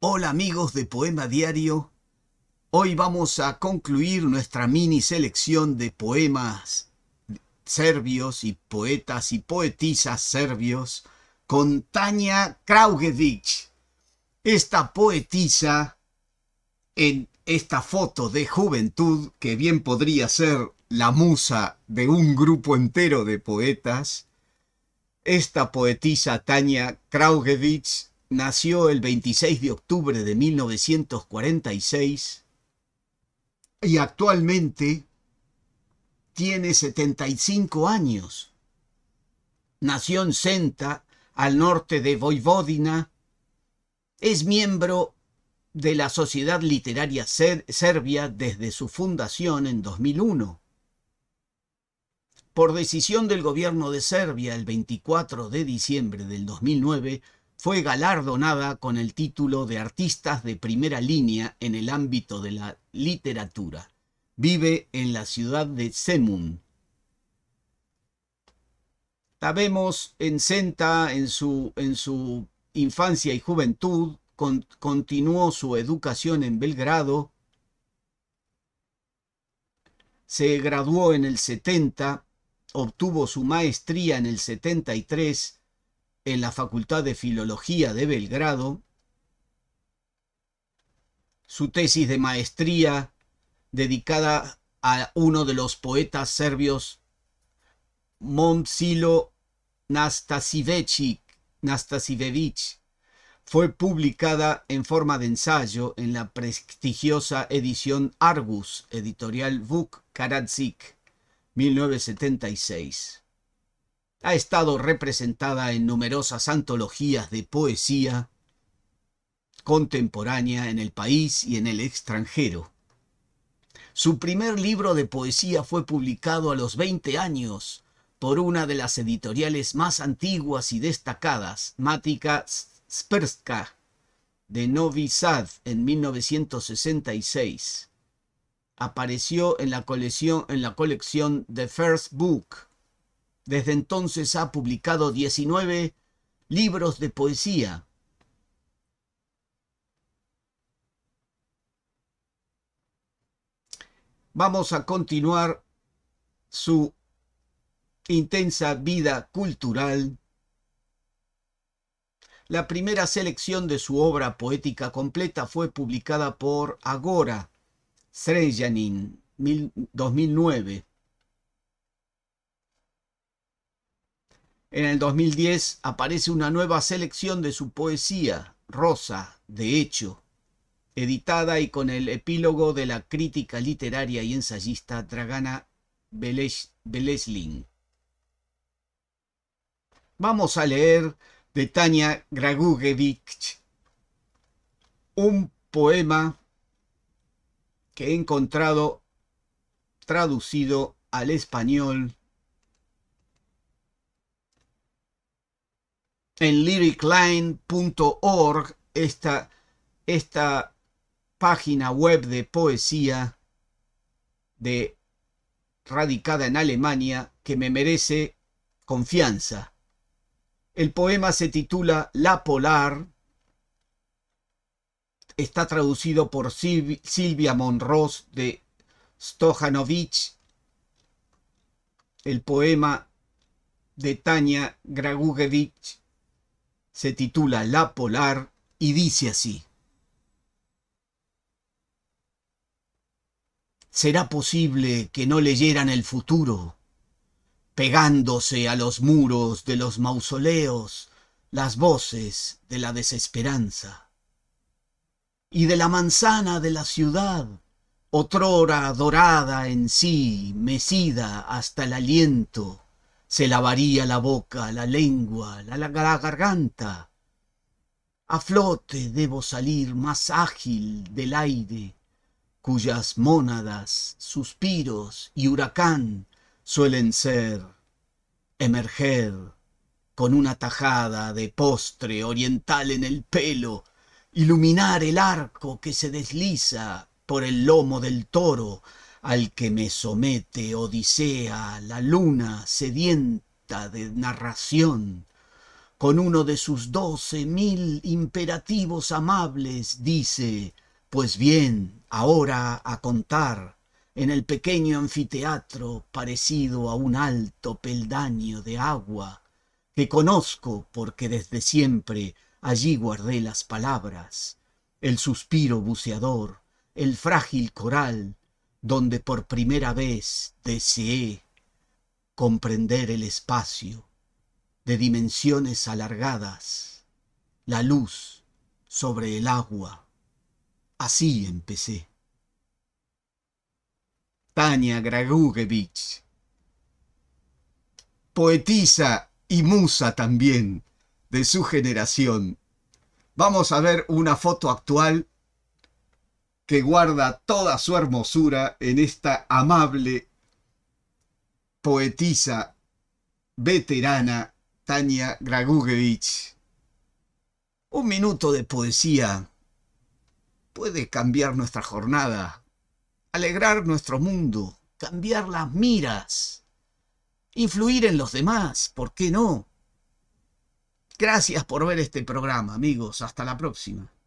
Hola amigos de Poema Diario. Hoy vamos a concluir nuestra mini selección de poemas serbios y poetas y poetisas serbios con Tania Kraugevich. Esta poetisa en esta foto de juventud que bien podría ser la musa de un grupo entero de poetas. Esta poetisa Tania Kraugevich nació el 26 de octubre de 1946 y actualmente tiene 75 años. Nació en Senta, al norte de Vojvodina Es miembro de la Sociedad Literaria Serbia desde su fundación en 2001. Por decisión del gobierno de Serbia el 24 de diciembre del 2009, fue galardonada con el título de Artistas de Primera Línea en el ámbito de la literatura. Vive en la ciudad de Semun. La en Senta en su, en su infancia y juventud, continuó su educación en Belgrado, se graduó en el 70, obtuvo su maestría en el 73 en la Facultad de Filología de Belgrado, su tesis de maestría dedicada a uno de los poetas serbios, Momcilo Nastasivevich, fue publicada en forma de ensayo en la prestigiosa edición Argus, editorial Vuk Karadzic 1976 ha estado representada en numerosas antologías de poesía contemporánea en el país y en el extranjero. Su primer libro de poesía fue publicado a los 20 años por una de las editoriales más antiguas y destacadas, Matica Sperska, de Novi Sad en 1966. Apareció en la colección, en la colección The First Book desde entonces ha publicado 19 libros de poesía. Vamos a continuar su intensa vida cultural. La primera selección de su obra poética completa fue publicada por Agora, Srejanin, 2009. En el 2010 aparece una nueva selección de su poesía, Rosa, de hecho, editada y con el epílogo de la crítica literaria y ensayista Dragana Beleslin. Vamos a leer de Tania Gragujevich un poema que he encontrado traducido al español en lyricline.org, esta, esta página web de poesía de, radicada en Alemania que me merece confianza. El poema se titula La Polar, está traducido por Silvia Monros de Stojanovic. El poema de Tania Gragugevich se titula La Polar y dice así. ¿Será posible que no leyeran el futuro, pegándose a los muros de los mausoleos las voces de la desesperanza? Y de la manzana de la ciudad, otrora dorada en sí, mecida hasta el aliento, se lavaría la boca, la lengua, la, garganta. A flote debo salir más ágil del aire, cuyas mónadas, suspiros y huracán suelen ser emerger con una tajada de postre oriental en el pelo, iluminar el arco que se desliza por el lomo del toro, al que me somete Odisea, la luna sedienta de narración, con uno de sus doce mil imperativos amables, dice, pues bien, ahora a contar, en el pequeño anfiteatro parecido a un alto peldaño de agua, que conozco porque desde siempre allí guardé las palabras, el suspiro buceador, el frágil coral, donde por primera vez deseé comprender el espacio de dimensiones alargadas, la luz sobre el agua. Así empecé. Tania Gragugevich, poetisa y musa también de su generación. Vamos a ver una foto actual que guarda toda su hermosura en esta amable poetisa veterana Tania Gragugevich. Un minuto de poesía puede cambiar nuestra jornada, alegrar nuestro mundo, cambiar las miras, influir en los demás, ¿por qué no? Gracias por ver este programa, amigos. Hasta la próxima.